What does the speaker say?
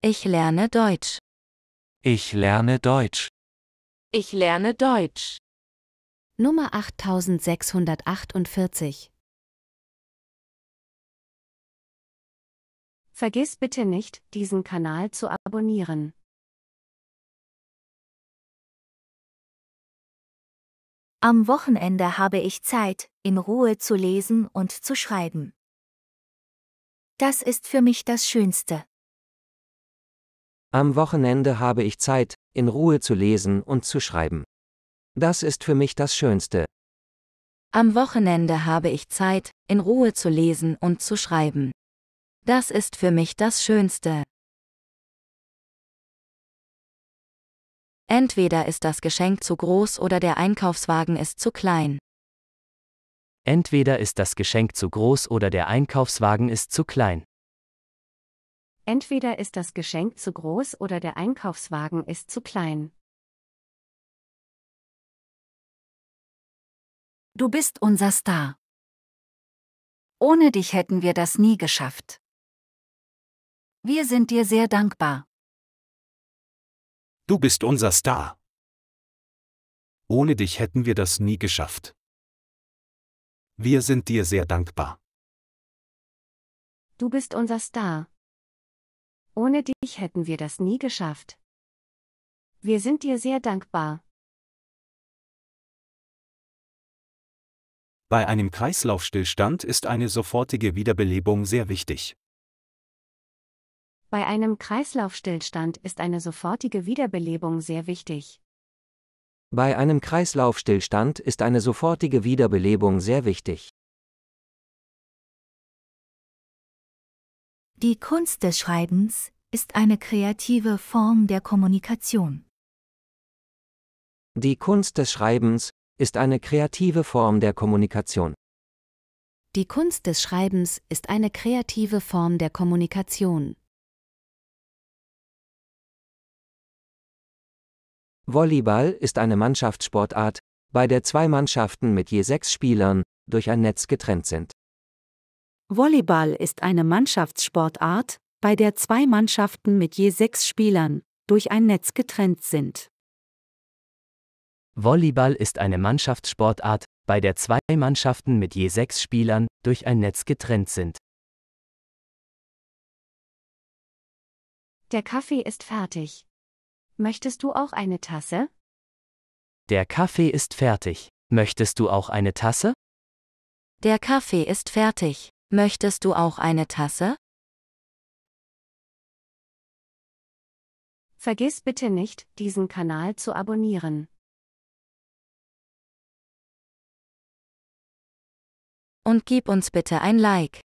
Ich lerne Deutsch. Ich lerne Deutsch. Ich lerne Deutsch. Nummer 8648. Vergiss bitte nicht, diesen Kanal zu abonnieren. Am Wochenende habe ich Zeit, in Ruhe zu lesen und zu schreiben. Das ist für mich das Schönste. Am Wochenende habe ich Zeit, in Ruhe zu lesen und zu schreiben. Das ist für mich das Schönste. Am Wochenende habe ich Zeit, in Ruhe zu lesen und zu schreiben. Das ist für mich das Schönste. Entweder ist das Geschenk zu groß oder der Einkaufswagen ist zu klein. Entweder ist das Geschenk zu groß oder der Einkaufswagen ist zu klein. Entweder ist das Geschenk zu groß oder der Einkaufswagen ist zu klein. Du bist unser Star. Ohne dich hätten wir das nie geschafft. Wir sind dir sehr dankbar. Du bist unser Star. Ohne dich hätten wir das nie geschafft. Wir sind dir sehr dankbar. Du bist unser Star. Ohne dich hätten wir das nie geschafft. Wir sind dir sehr dankbar. Bei einem Kreislaufstillstand ist eine sofortige Wiederbelebung sehr wichtig. Bei einem Kreislaufstillstand ist eine sofortige Wiederbelebung sehr wichtig. Bei einem Kreislaufstillstand ist eine sofortige Wiederbelebung sehr wichtig. Die Kunst des Schreibens ist eine kreative Form der Kommunikation. Die Kunst des Schreibens ist eine kreative Form der Kommunikation. Die Kunst des Schreibens ist eine kreative Form der Kommunikation. Volleyball ist eine Mannschaftssportart, bei der zwei Mannschaften mit je sechs Spielern durch ein Netz getrennt sind. Volleyball ist eine Mannschaftssportart, bei der zwei Mannschaften mit je sechs Spielern durch ein Netz getrennt sind. Volleyball ist eine Mannschaftssportart, bei der zwei Mannschaften mit je sechs Spielern durch ein Netz getrennt sind. Der Kaffee ist fertig. Möchtest du auch eine Tasse? Der Kaffee ist fertig. Möchtest du auch eine Tasse? Der Kaffee ist fertig. Möchtest du auch eine Tasse? Vergiss bitte nicht, diesen Kanal zu abonnieren. Und gib uns bitte ein Like.